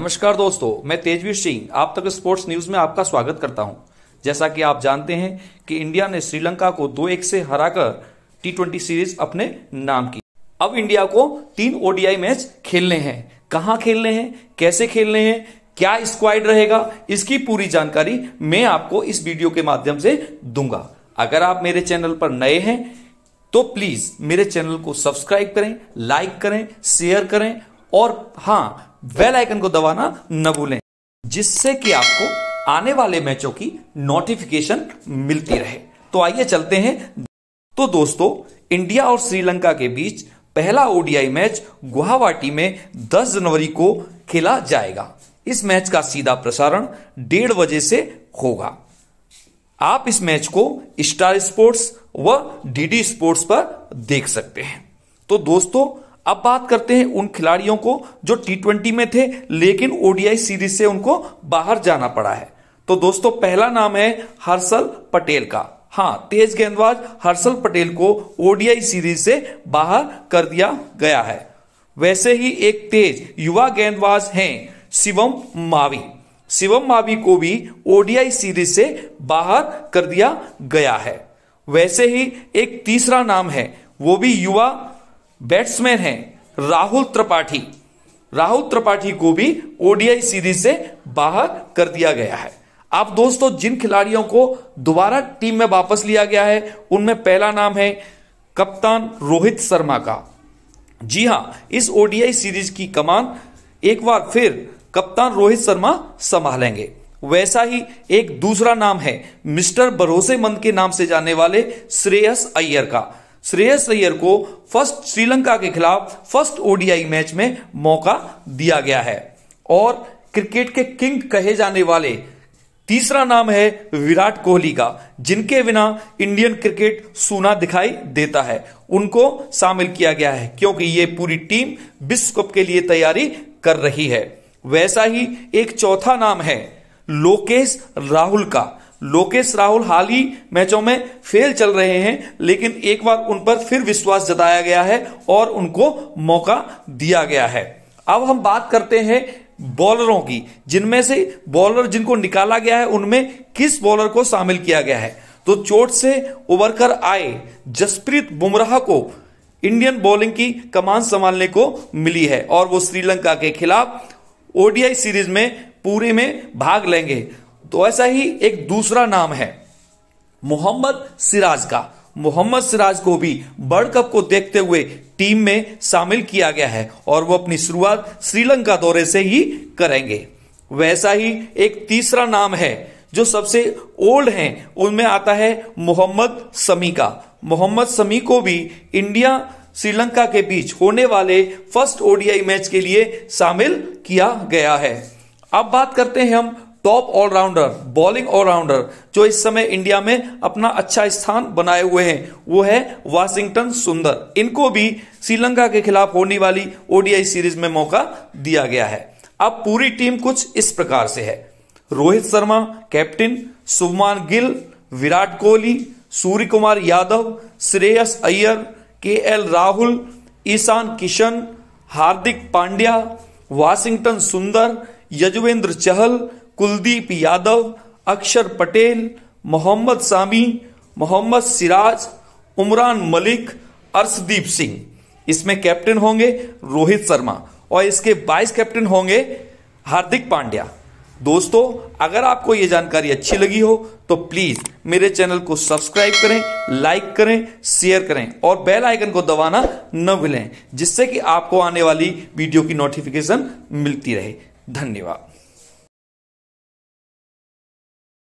नमस्कार दोस्तों मैं तेजवीर सिंह आप तक स्पोर्ट्स न्यूज में आपका स्वागत करता हूं जैसा कि आप जानते हैं कि इंडिया ने श्रीलंका को दो एक से हराकर टी ट्वेंटी सीरीज अपने नाम की अब इंडिया को तीन ओडीआई मैच खेलने हैं कहाँ खेलने हैं कैसे खेलने हैं क्या स्क्वाड रहेगा इसकी पूरी जानकारी मैं आपको इस वीडियो के माध्यम से दूंगा अगर आप मेरे चैनल पर नए हैं तो प्लीज मेरे चैनल को सब्सक्राइब करें लाइक करें शेयर करें और हाँ बेल आइकन को दबाना न भूलें जिससे कि आपको आने वाले मैचों की नोटिफिकेशन मिलती रहे तो आइए चलते हैं तो दोस्तों इंडिया और श्रीलंका के बीच पहला ओडीआई मैच गुवाहाटी में 10 जनवरी को खेला जाएगा इस मैच का सीधा प्रसारण डेढ़ बजे से होगा आप इस मैच को स्टार स्पोर्ट्स व डीडी स्पोर्ट्स पर देख सकते हैं तो दोस्तों अब बात करते हैं उन खिलाड़ियों को जो टी ट्वेंटी में थे लेकिन ओडीआई सीरीज से उनको बाहर जाना पड़ा है तो दोस्तों पहला नाम है हर्षल पटेल का हाँ तेज गेंदबाज हर्षल पटेल को ओडीआई सीरीज से बाहर कर दिया गया है वैसे ही एक तेज युवा गेंदबाज हैं शिवम मावी शिवम मावी को भी ओडीआई सीरीज से बाहर कर दिया गया है वैसे ही एक तीसरा नाम है वो भी युवा बैट्समैन है राहुल त्रिपाठी राहुल त्रिपाठी को भी ओडीआई सीरीज से बाहर कर दिया गया है आप दोस्तों जिन खिलाड़ियों को दोबारा टीम में वापस लिया गया है उनमें पहला नाम है कप्तान रोहित शर्मा का जी हां इस ओडीआई सीरीज की कमान एक बार फिर कप्तान रोहित शर्मा संभालेंगे वैसा ही एक दूसरा नाम है मिस्टर भरोसेमंद के नाम से जाने वाले श्रेयस अय्यर का श्रेयस अय्यर को फर्स्ट श्रीलंका के खिलाफ फर्स्ट ओडीआई मैच में मौका दिया गया है और क्रिकेट के किंग कहे जाने वाले तीसरा नाम है विराट कोहली का जिनके बिना इंडियन क्रिकेट सूना दिखाई देता है उनको शामिल किया गया है क्योंकि ये पूरी टीम विश्व कप के लिए तैयारी कर रही है वैसा ही एक चौथा नाम है लोकेश राहुल का लोकेश राहुल हाल ही मैचों में फेल चल रहे हैं लेकिन एक बार उन पर फिर विश्वास जताया गया है और उनको मौका दिया गया है अब हम बात करते हैं बॉलरों की जिनमें से बॉलर जिनको निकाला गया है उनमें किस बॉलर को शामिल किया गया है तो चोट से उबर कर आए जसप्रीत बुमराह को इंडियन बॉलिंग की कमान संभालने को मिली है और वो श्रीलंका के खिलाफ ओडीआई सीरीज में पूरे में भाग लेंगे तो ऐसा ही एक दूसरा नाम है मोहम्मद सिराज का मोहम्मद सिराज को भी वर्ल्ड कप को देखते हुए टीम में शामिल किया गया है और वो अपनी शुरुआत श्रीलंका दौरे से ही करेंगे वैसा ही एक तीसरा नाम है जो सबसे ओल्ड है उनमें आता है मोहम्मद समी का मोहम्मद समी को भी इंडिया श्रीलंका के बीच होने वाले फर्स्ट ओडीआई मैच के लिए शामिल किया गया है अब बात करते हैं हम टॉप ऑलराउंडर बॉलिंग ऑलराउंडर जो इस समय इंडिया में अपना अच्छा स्थान बनाए हुए हैं वो है वाशिंगटन सुंदर इनको भी श्रीलंका के खिलाफ होने वाली ओडीआई सीरीज में मौका दिया गया है अब पूरी टीम कुछ इस प्रकार से है Rohit Sharma captain Shubman Gill Virat Kohli Surya Kumar Yadav Shreyas Iyer K L Rahul Ishan Kishan Hardik Pandya Washington Sundar Yuzvendra चहल कुलदीप यादव अक्षर पटेल मोहम्मद सामी मोहम्मद सिराज उमरान मलिक अर्शदीप सिंह इसमें कैप्टन होंगे रोहित शर्मा और इसके वाइस कैप्टन होंगे हार्दिक पांड्या दोस्तों अगर आपको ये जानकारी अच्छी लगी हो तो प्लीज़ मेरे चैनल को सब्सक्राइब करें लाइक करें शेयर करें और बेल आइकन को दबाना न भूलें जिससे कि आपको आने वाली वीडियो की नोटिफिकेशन मिलती रहे धन्यवाद